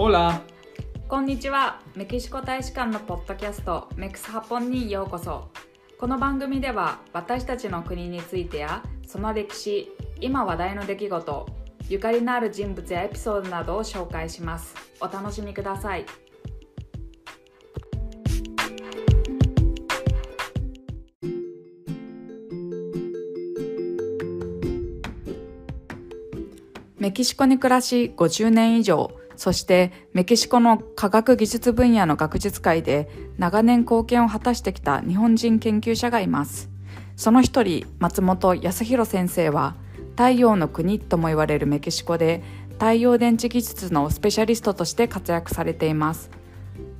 オラこんにちはメキシコ大使館のポッドキャストメックスハポンにようこそこの番組では私たちの国についてやその歴史今話題の出来事ゆかりのある人物やエピソードなどを紹介しますお楽しみくださいメキシコに暮らし50年以上そしてメキシコの科学技術分野の学術界で長年貢献を果たしてきた日本人研究者がいますその一人松本康弘先生は太陽の国とも言われるメキシコで太陽電池技術のスペシャリストとして活躍されています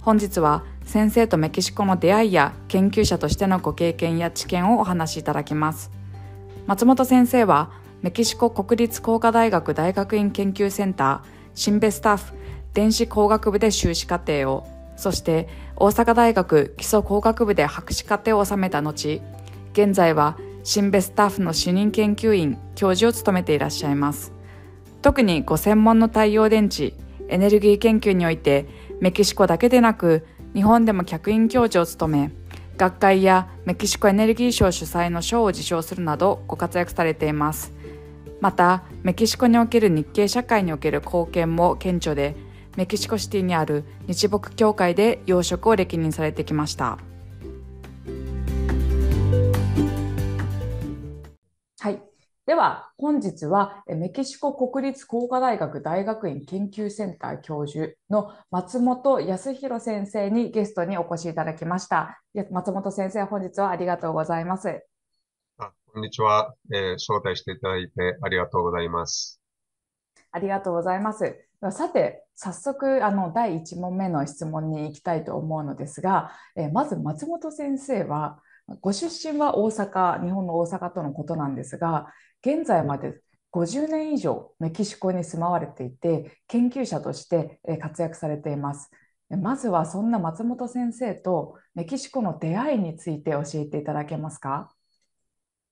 本日は先生とメキシコの出会いや研究者としてのご経験や知見をお話しいただきます松本先生はメキシコ国立工科大学大学院研究センター新ベスタッフ電子工学部で修士課程をそして大阪大学基礎工学部で博士課程を収めた後現在は新ベスタッフの主任研究員教授を務めていらっしゃいます特にご専門の太陽電池エネルギー研究においてメキシコだけでなく日本でも客員教授を務め学会やメキシコエネルギー賞主催の賞を受賞するなどご活躍されています。またメキシコにおける日系社会における貢献も顕著でメキシコシティにある日牧協会で養殖を歴任されてきましたはいでは本日はメキシコ国立工科大学大学院研究センター教授の松本康弘先生にゲストにお越しいただきました松本先生本日はありがとうございますこんにちは、えー、招待していただいてありがとうございます。ありがとうございます。さて、早速あの第1問目の質問に行きたいと思うのですが、えー、まず松本先生は、ご出身は大阪、日本の大阪とのことなんですが、現在まで50年以上メキシコに住まわれていて、研究者として活躍されています。まずはそんな松本先生とメキシコの出会いについて教えていただけますか。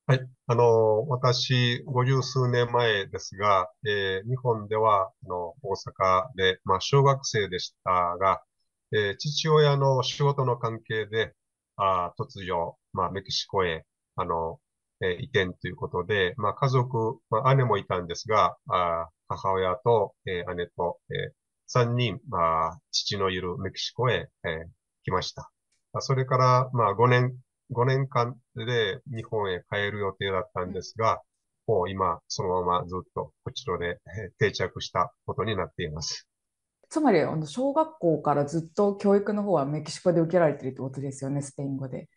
はい。あの、私、五十数年前ですが、えー、日本では、あの、大阪で、まあ、小学生でしたが、えー、父親の仕事の関係で、あ突如、まあ、メキシコへ、あの、えー、移転ということで、まあ、家族、まあ、姉もいたんですが、あ母親と、えー、姉と、えー、三人、まあ、父のいるメキシコへ、えー、来ました。それから、まあ、5年5年間で日本へ帰る予定だったんですが、もう今、そのままずっとこちらで定着したことになっています。つまり、あの小学校からずっと教育の方はメキシコで受けられているということですよね、スペイン語で。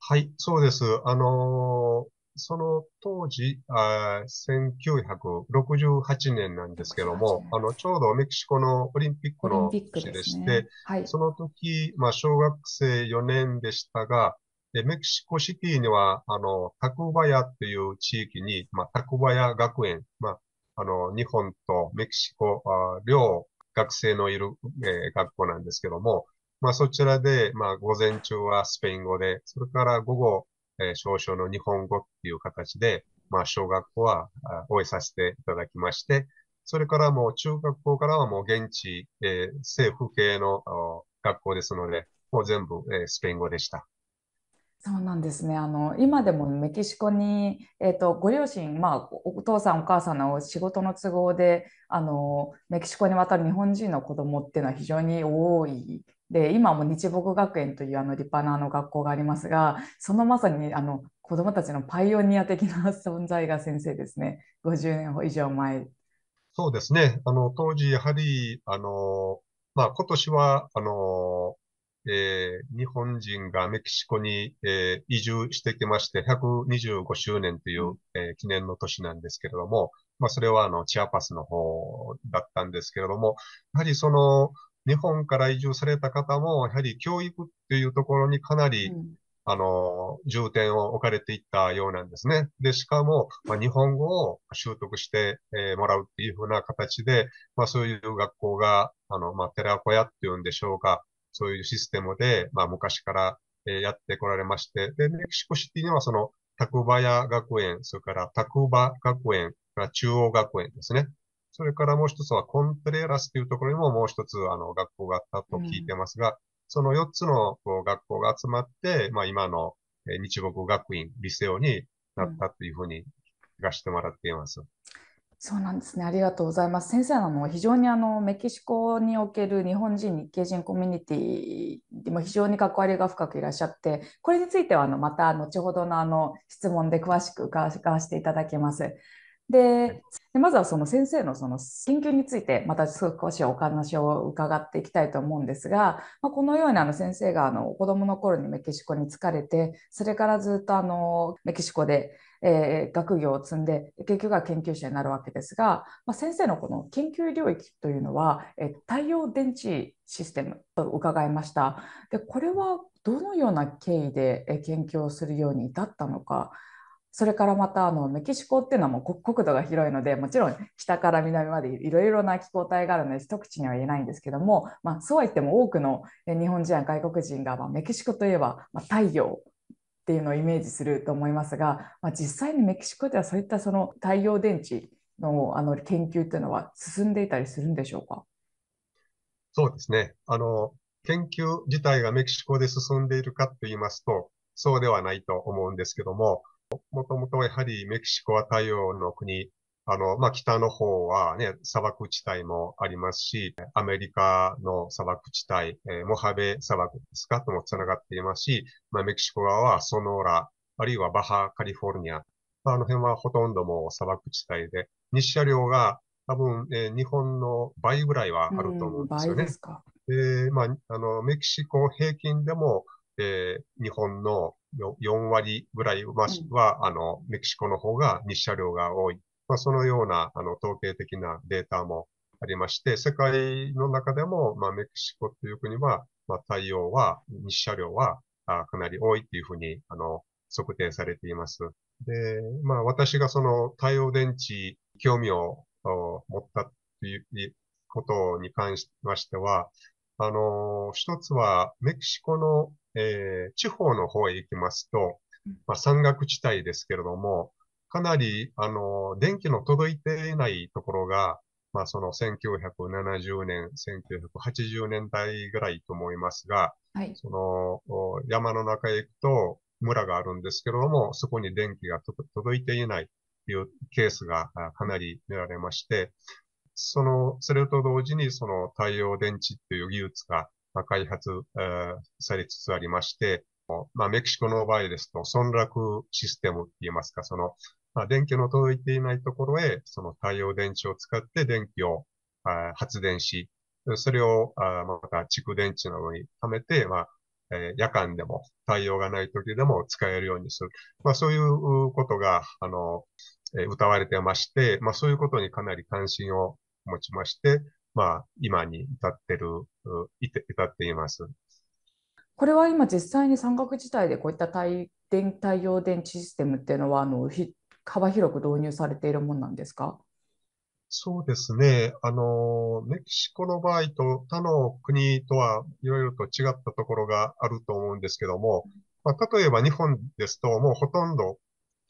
はい、そうです。あのー、その当時あ、1968年なんですけども、あの、ちょうどメキシコのオリンピックの年でして、ねはい、その時、まあ、小学生4年でしたが、で、メキシコシティには、あの、タクバヤっていう地域に、まあ、タクバヤ学園、まあ、あの、日本とメキシコ、あ両学生のいる、えー、学校なんですけども、まあ、そちらで、まあ、午前中はスペイン語で、それから午後、えー、少々の日本語っていう形で、まあ、小学校は終えさせていただきまして、それからもう中学校からはもう現地、えー、政府系の学校ですので、もう全部、えー、スペイン語でした。そうなんですねあの今でもメキシコに、えーと、ご両親、まあ、お父さんお母さんの仕事の都合であのメキシコに渡る日本人の子どもっていうのは非常に多いで今も日牧学園というあの立派なあの学校がありますがそのまさにあの子どもたちのパイオニア的な存在が先生ですね50年以上前。そうですねあの当時やはりあの、まあ、今年はあのえー、日本人がメキシコに、えー、移住してきまして、125周年という、えー、記念の年なんですけれども、まあ、それはあの、チアパスの方だったんですけれども、やはりその、日本から移住された方も、やはり教育っていうところにかなり、うん、あの、重点を置かれていったようなんですね。で、しかも、まあ、日本語を習得して、えー、もらうっていうふうな形で、まあ、そういう学校が、あの、まあ、寺子屋っていうんでしょうか、そういうシステムで、まあ、昔からやってこられまして、で、メキシコシティにはその、タクバヤ学園、それからタクバ学園、から中央学園ですね。それからもう一つはコントレラスというところにももう一つあの学校があったと聞いてますが、うん、その4つの学校が集まって、まあ今の日国学院、理セオになったというふうに聞かせてもらっています。うんそうなんですね。ありがとうございます。先生、あの非常にあのメキシコにおける日本人、日系人コミュニティでも非常に関わりが深くいらっしゃって、これについてはあのまた後ほどのあの質問で詳しく伺わせていただきます。でまずはその先生のその研究についてまた少しお話を伺っていきたいと思うんですが、まあ、このようにあの先生があの子どもの頃にメキシコに疲れてそれからずっとあのメキシコで、えー、学業を積んで結局は研究者になるわけですが、まあ、先生のこの研究領域というのは、えー、太陽電池システムと伺いました。でこれはどのような経緯で研究をするように至ったのかそれからまたあのメキシコっていうのはもう国土が広いのでもちろん北から南までいろいろな気候帯があるので一口には言えないんですけども、まあ、そうは言っても多くの日本人や外国人が、まあ、メキシコといえば、まあ、太陽っていうのをイメージすると思いますが、まあ、実際にメキシコではそういったその太陽電池のあの研究っていうのは進んでいたりするんでしょうかそうですねあの研究自体がメキシコで進んでいるかと言いますとそうではないと思うんですけどももともとやはりメキシコは太陽の国、あの、まあ、北の方はね、砂漠地帯もありますし、アメリカの砂漠地帯、えー、モハベ砂漠ですかとも繋がっていますし、まあ、メキシコ側はソノーラ、あるいはバハカリフォルニア、あの辺はほとんどもう砂漠地帯で、日射量が多分、えー、日本の倍ぐらいはあると思うんですよね。で、えー、まあ、あの、メキシコ平均でも、えー、日本の4割ぐらいは、あの、メキシコの方が日射量が多い。まあ、そのような、あの、統計的なデータもありまして、世界の中でも、まあ、メキシコという国は、まあ、太陽は、日射量は、あかなり多いっていうふうに、あの、測定されています。で、まあ、私がその太陽電池、興味を持ったということに関しましては、あの、一つは、メキシコのえー、地方の方へ行きますと、まあ、山岳地帯ですけれども、かなり、あの、電気の届いていないところが、まあ、その1970年、1980年代ぐらいと思いますが、はい、その山の中へ行くと村があるんですけれども、そこに電気が届いていないというケースがかなり見られまして、その、それと同時にその太陽電池っていう技術がま開発、されつつありまして、まあ、メキシコの場合ですと、村落システムって言いますか、その、まあ、電気の届いていないところへ、その太陽電池を使って電気をあ発電し、それをあまた蓄電池などに貯めて、まあえ夜間でも太陽がない時でも使えるようにする。まあ、そういうことが、あの、え歌われてまして、まあ、そういうことにかなり関心を持ちまして、まあ、今に至ってる、至っています。これは今実際に山岳自体でこういった太電太陽電池システムっていうのはあの幅広く導入されているものなんですかそうですね。あの、メキシコの場合と他の国とはいろいろと違ったところがあると思うんですけども、まあ、例えば日本ですともうほとんど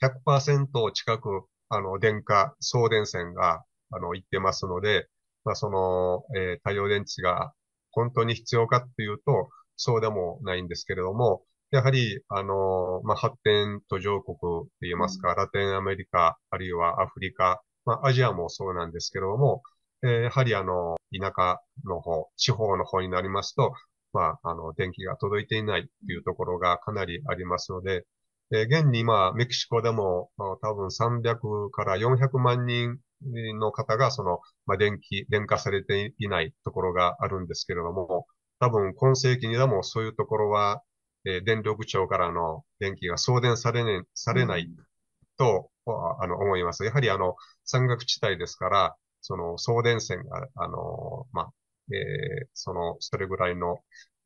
100%近くあの電化、送電線があの行ってますので、まあ、その、えー、太陽電池が本当に必要かっていうと、そうでもないんですけれども、やはり、あの、まあ、発展途上国って言いますか、ラテンアメリカ、あるいはアフリカ、まあ、アジアもそうなんですけれども、えー、やはりあの、田舎の方、地方の方になりますと、まあ、あの、電気が届いていないというところがかなりありますので、えー、現にあ、メキシコでも、多分300から400万人の方が、その、まあ、電気、電化されていないところがあるんですけれども、多分今世紀にはもうそういうところは、えー、電力庁からの電気が送電され,、ね、されないと、あの、思います。やはりあの、山岳地帯ですから、その送電線が、あの、まあ、えー、その、それぐらいの、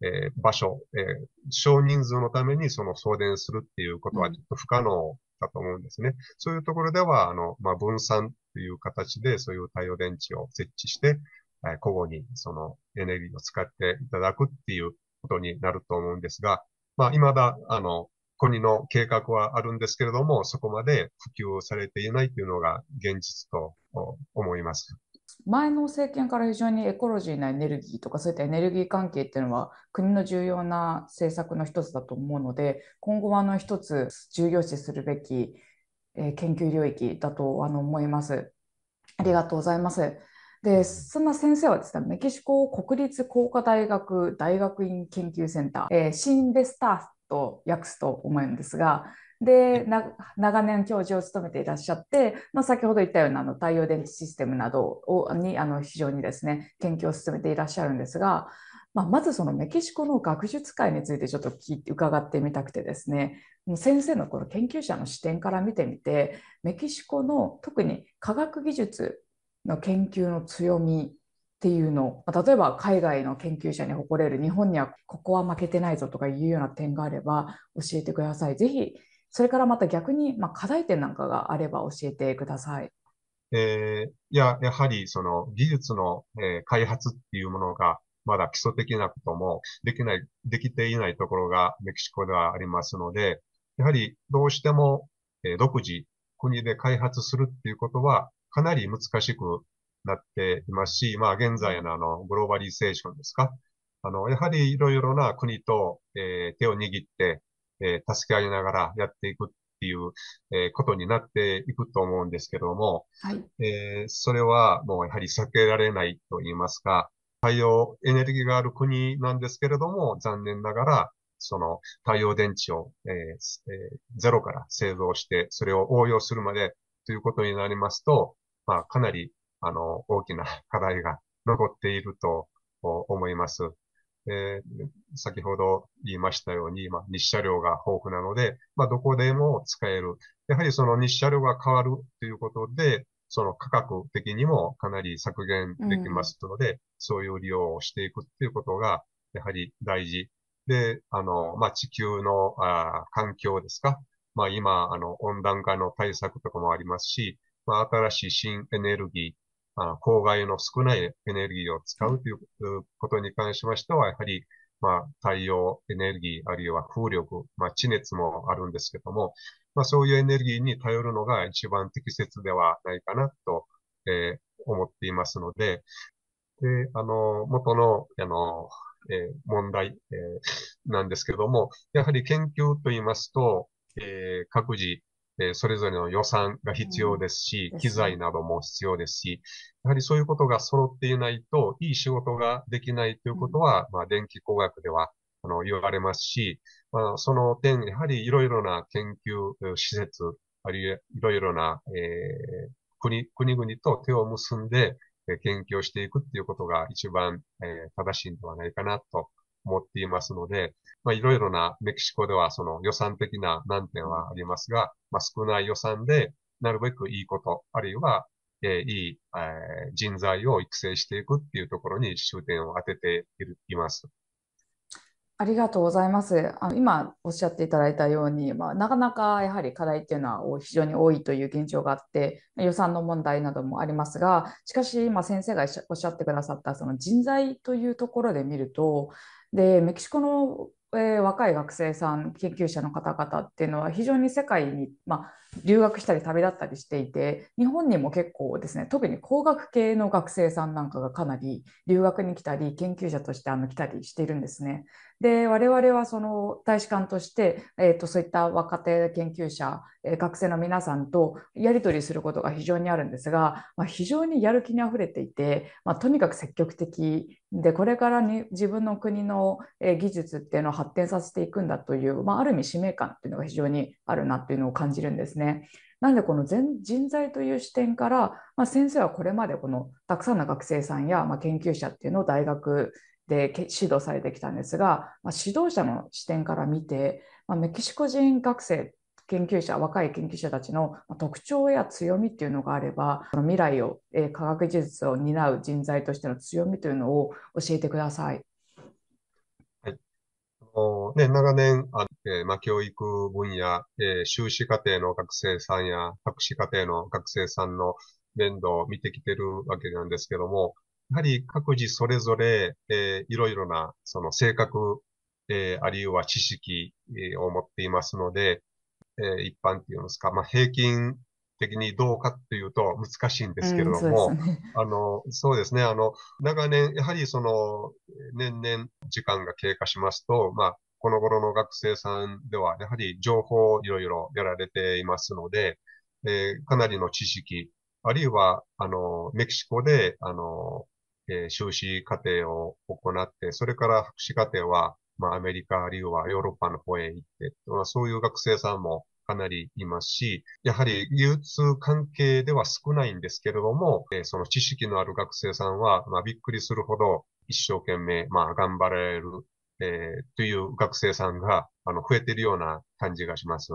えー、場所、えー、少人数のためにその送電するっていうことはちょっと不可能だと思うんですね。うん、そういうところでは、あの、まあ、分散という形で、そういう太陽電池を設置して、え々交互にそのエネルギーを使っていただくっていうことになると思うんですが、まあ、未だ、あの、国の計画はあるんですけれども、そこまで普及されていないというのが現実と思います。前の政権から非常にエコロジーなエネルギーとかそういったエネルギー関係っていうのは国の重要な政策の一つだと思うので今後はあの一つ重要視するべきえ研究領域だとあの思います。ありがとうございます。で、そんな先生はですね、メキシコ国立工科大学大学院研究センター、えー、シンベスターと訳すと思うんですが、で長年教授を務めていらっしゃって、まあ、先ほど言ったようなあの太陽電池システムなどをにあの非常にですね研究を進めていらっしゃるんですがまあ、まずそのメキシコの学術界についてちょっと聞いて伺ってみたくてですね先生のこの研究者の視点から見てみてメキシコの特に科学技術の研究の強みっていうの例えば海外の研究者に誇れる日本にはここは負けてないぞとかいうような点があれば教えてください。ぜひそれからまた逆に、まあ、課題点なんかがあれば教えてください。えー、いや、やはりその技術の、えー、開発っていうものがまだ基礎的なこともできない、できていないところがメキシコではありますので、やはりどうしても、独自、国で開発するっていうことはかなり難しくなっていますし、まあ現在のあの、グローバリゼーションですか。あの、やはりいろいろな国と、えー、手を握って、えー、助け合いながらやっていくっていう、えー、ことになっていくと思うんですけども、はい、えそれはもうやはり避けられないと言いますか、太陽エネルギーがある国なんですけれども、残念ながら、その太陽電池を、えーえー、ゼロから製造して、それを応用するまでということになりますと、まあ、かなり、あの、大きな課題が残っていると思います。えー、先ほど言いましたように、まあ、日射量が豊富なので、まあ、どこでも使える。やはりその日射量が変わるということで、その価格的にもかなり削減できますので、うん、そういう利用をしていくっていうことが、やはり大事。で、あの、まあ、地球のあ環境ですか。まあ、今、あの、温暖化の対策とかもありますし、まあ、新しい新エネルギー、あ公害の少ないエネルギーを使うということに関しましては、やはり、まあ、太陽エネルギー、あるいは風力、まあ、地熱もあるんですけども、まあ、そういうエネルギーに頼るのが一番適切ではないかなと、えー、思っていますので、で、あの、元の、あの、えー、問題、えー、なんですけども、やはり研究と言いますと、えー、各自、えそれぞれの予算が必要ですし、うん、機材なども必要ですし、やはりそういうことが揃っていないと、いい仕事ができないということは、まあ、電気工学では、あの、言われますし、まあ、その点、やはりいろいろな研究施設、あるいはいろいろな、えー、国、国々と手を結んで、研究をしていくっていうことが一番、えー、正しいんではないかなと持っていますので、まあ、いろいろなメキシコではその予算的な難点はありますが、まあ、少ない予算でなるべくいいこと、あるいは、えー、いい、えー、人材を育成していくっていうところに終点を当てています。ありがとうございます。あの今おっしゃっていただいたように、まあ、なかなかやはり課題っていうのは非常に多いという現状があって、予算の問題などもありますが、しかし今先生がおっしゃってくださったその人材というところで見ると、でメキシコの、えー、若い学生さん研究者の方々っていうのは非常に世界に、まあ、留学したり旅立ったりしていて日本にも結構ですね特に工学系の学生さんなんかがかなり留学に来たり研究者としてあの来たりしているんですね。で我々はその大使館として、えーと、そういった若手研究者、えー、学生の皆さんとやり取りすることが非常にあるんですが、まあ、非常にやる気にあふれていて、まあ、とにかく積極的でこれからに自分の国の、え技術っていうのを発展させていくんだという、まあ、ある意味使命感っていうのが非常にあるなっていうのを感じるんですね。ね。なんでこの全人材という視点から、まあ、先生はこれまでこのたくさんの学生さんや、まあ、研究者っていうのを大学で指導されてきたんですが、まあ、指導者の視点から見て、まあ、メキシコ人学生研究者若い研究者たちの特徴や強みっていうのがあれば未来を、えー、科学技術を担う人材としての強みというのを教えてください。はい、あのね、長年あえー、まあ、教育分野、えー、修士課程の学生さんや、博士課程の学生さんの面倒を見てきてるわけなんですけども、やはり各自それぞれ、えー、いろいろな、その性格、えー、あるいは知識、えを持っていますので、えー、一般っていうんですか、まあ、平均的にどうかっていうと難しいんですけれども、うんね、あの、そうですね、あの、長年、やはりその、年々時間が経過しますと、まあ、この頃の学生さんでは、やはり情報をいろいろやられていますので、えー、かなりの知識、あるいは、あの、メキシコで、あの、えー、修士課程を行って、それから福祉課程は、まあ、アメリカあるいはヨーロッパの方へ行って、まあ、そういう学生さんもかなりいますし、やはり流通関係では少ないんですけれども、えー、その知識のある学生さんは、まあ、びっくりするほど一生懸命、まあ、頑張れるえー、という学生さんがあの増えているような感じがします。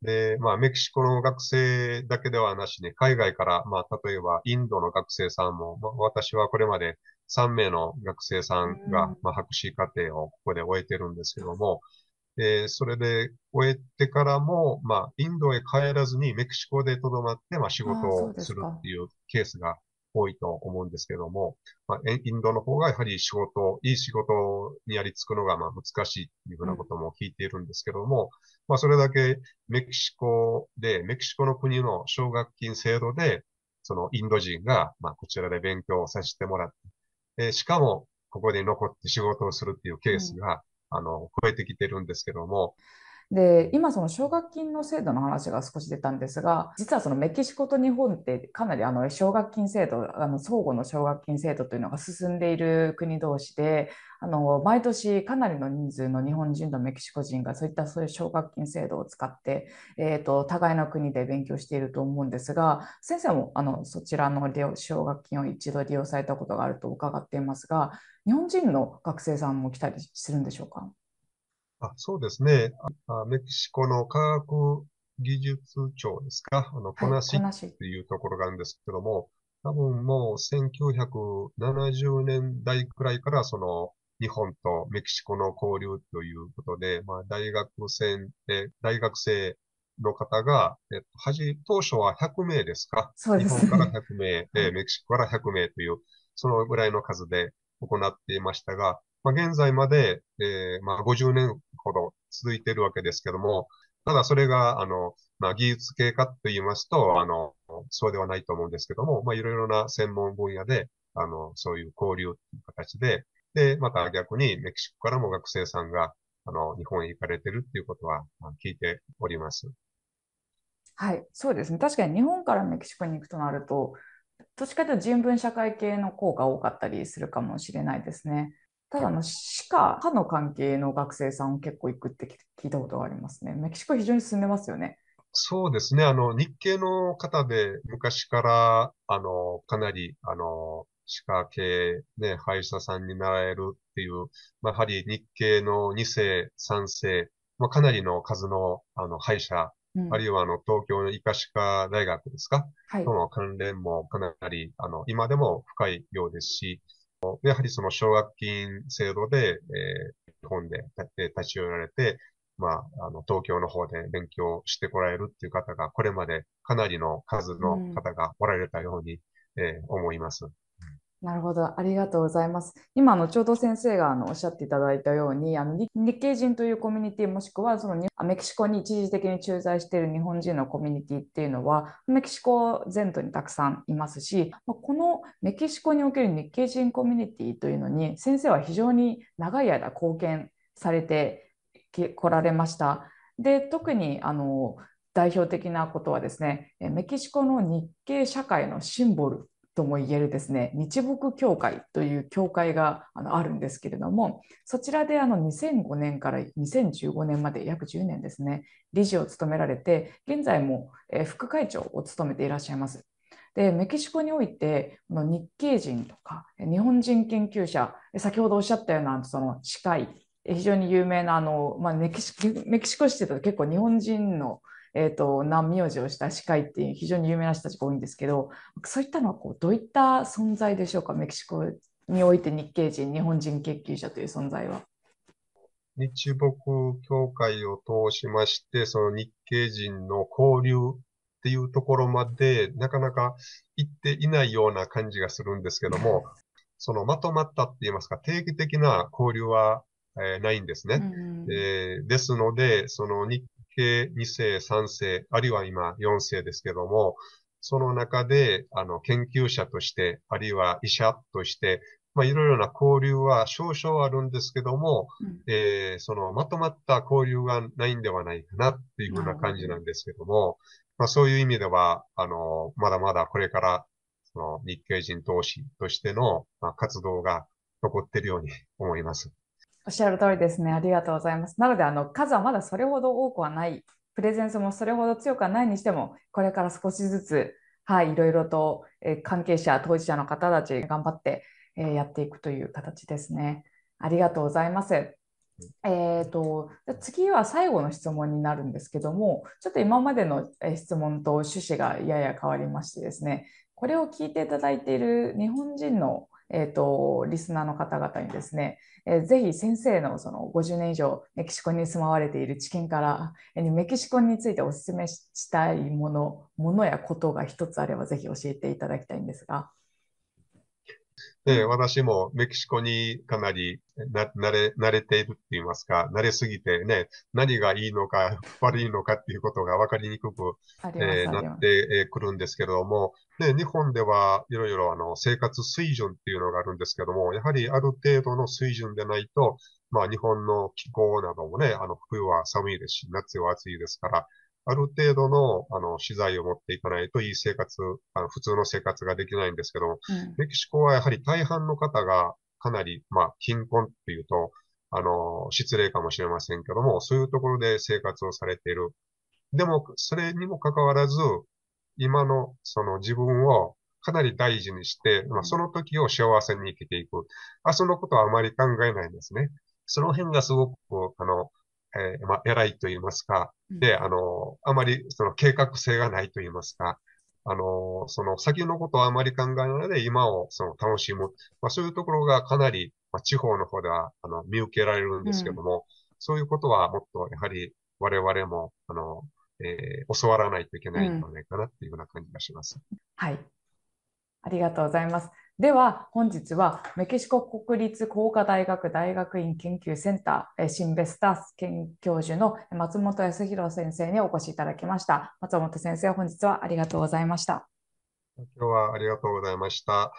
で、まあ、メキシコの学生だけではなしに、海外から、まあ、例えばインドの学生さんも、まあ、私はこれまで3名の学生さんが、まあ、博士課程をここで終えてるんですけども、えー、それで終えてからも、まあ、インドへ帰らずにメキシコで留まって、まあ、仕事をするっていうケースが多いと思うんですけども、まあ、インドの方がやはり仕事、いい仕事にやりつくのがまあ難しいというふうなことも聞いているんですけども、まあ、それだけメキシコで、メキシコの国の奨学金制度で、そのインド人が、まあ、こちらで勉強をさせてもらって、えしかも、ここで残って仕事をするっていうケースが、うん、あの、増えてきてるんですけども、で、今その奨学金の制度の話が少し出たんですが、実はそのメキシコと日本ってかなりあの奨学金制度、あの相互の奨学金制度というのが進んでいる国同士で、あの毎年かなりの人数の日本人とメキシコ人がそういったそういう奨学金制度を使って、えーと、互いの国で勉強していると思うんですが先生もあのそちらの奨学金を一度利用されたことがあると伺っていますが日本人の学生さんも来たりするんでしょうかあそうですねあ。メキシコの科学技術庁ですか、あの、コナシっていうところがあるんですけども、多分もう1970年代くらいからその日本とメキシコの交流ということで、まあ、大学生で、大学生の方が、えっと、初、当初は100名ですかそうです、ね、日本から100名、え メキシコから100名という、そのぐらいの数で行っていましたが、まあ、現在まで、えー、まあ、50年ほど続いているわけですけども、ただそれが、あの、まあ、技術系かと言いますと、あの、そうではないと思うんですけども、まあ、いろいろな専門分野で、あの、そういう交流という形で、で、また逆にメキシコからも学生さんが、あの、日本へ行かれてるっていうことは聞いております。はい、そうですね。確かに日本からメキシコに行くとなると、どっちかというと人文社会系の果が多かったりするかもしれないですね。ただの歯科、歯の関係の学生さんを結構行くって聞いたことがありますね。メキシコ非常に進んでますよね。そうですね。あの、日系の方で昔から、あの、かなり、あの、歯科系、ね、歯医者さんになられるっていう、まあ、やはり日系の2世、3世、まあ、かなりの数の、あの、歯医者、あるいは、あの、東京の医科歯科大学ですか、はい、との関連もかなり、あの、今でも深いようですし、やはりその奨学金制度で、えー、日本で立ち寄られて、まあ、あの、東京の方で勉強してこられるっていう方が、これまでかなりの数の方がおられたように、うん、えー、思います。なるほど、ありがとうございます。今のちょうど先生があのおっしゃっていただいたように、あの日系人というコミュニティもしくはそのメキシコに一時的に駐在している日本人のコミュニティっていうのはメキシコ全土にたくさんいますし、このメキシコにおける日系人コミュニティというのに先生は非常に長い間貢献されてこられました。で特にあの代表的なことはですねメキシコの日系社会のシンボルとも言えるですね日木協会という協会があるんですけれどもそちらであの2005年から2015年まで約10年ですね理事を務められて現在も、副会長を務めていらっしゃいます。でメキシコにおいてこの日系人とか日本人研究者先ほどおっしゃったようなその司会非常に有名なあの、まあ、メキシメキシコシティと結構日本人のえっ、ー、と、南名字をした司会っていう非常に有名な人たちが多いんですけど、そういったのはこうどういった存在でしょうか、メキシコにおいて日系人、日本人研究者という存在は。日木協会を通しまして、その日系人の交流っていうところまで、なかなか行っていないような感じがするんですけども、そのまとまったって言いますか、定期的な交流は、えー、ないんですね、うん、えー、ですので、その日計2世、3世、あるいは今4世ですけども、その中で、あの、研究者として、あるいは医者として、まあ、いろいろな交流は少々あるんですけども、うん、えー、その、まとまった交流がないんではないかなっていうふうな感じなんですけども、まあ、そういう意味では、あの、まだまだこれから、その、日系人投資としての、まあ、活動が残っているように思います。おっしゃる通りですね。ありがとうございます。なので、あの数はまだそれほど多くはない、プレゼンスもそれほど強くはないにしても、これから少しずつ、はい、いろいろと、え関係者、当事者の方たち頑張って、えやっていくという形ですね。ありがとうございます。えーと、と次は最後の質問になるんですけどもちょっと今までの質問と趣旨がやや変わりましてですねこれを聞いていただいている日本人のえー、と、リスナーの方々にですね、えー、ぜひ先生のその50年以上メキシコに住まわれている知見から、えー、メキシコについてお勧めしたいもの、ものやことが一つあればぜひ教えていただきたいんですが。で、私もメキシコにかなりな慣れ、慣れているって言いますか、慣れすぎてね、何がいいのか 悪いのかっていうことが分かりにくく、えー、なってくるんですけれども、で日本ではいろいろあの生活水準っていうのがあるんですけども、やはりある程度の水準でないと、まあ日本の気候などもね、あの冬は寒いですし、夏は暑いですから、ある程度の、あの、資材を持っていかないといい生活、あの普通の生活ができないんですけど、うん、メキシコはやはり大半の方がかなり、まあ、貧困っていうと、あの、失礼かもしれませんけども、そういうところで生活をされている。でも、それにもかかわらず、今のその自分をかなり大事にして、まあ、その時を幸せに生きていく。あ、そのことはあまり考えないんですね。その辺がすごく、あの、えー、ま偉いと言いますか、で、あの、あまりその計画性がないと言いますか、あの、その先のことはあまり考えないで今をその楽しむ。まあ、そういうところがかなり、まあ、地方の方ではあの見受けられるんですけども、うん、そういうことはもっとやはり我々も、あの、えー、教わらないといけないんじゃないかなっていうような感じがします。うん、はい。ありがとうございます。では本日はメキシコ国立工科大学大学院研究センターシンベスタース研教授の松本康弘先生にお越しいただきました松本先生本日はありがとうございました今日はありがとうございました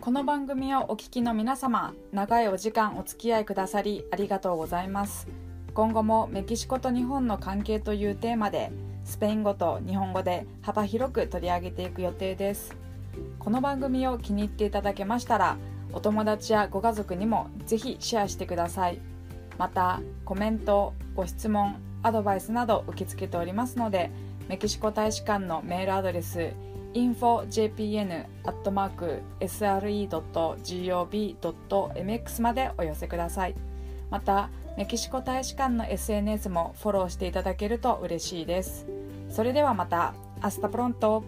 この番組をお聞きの皆様長いお時間お付き合いくださりありがとうございます今後もメキシコと日本の関係というテーマでスペイン語と日本語で幅広く取り上げていく予定ですこの番組を気に入っていただけましたらお友達やご家族にもぜひシェアしてくださいまたコメントご質問アドバイスなど受け付けておりますのでメキシコ大使館のメールアドレス infojpn.sre.gov.mx までお寄せくださいまたメキシコ大使館の SNS もフォローしていただけると嬉しいです。それではまた、アスタプロント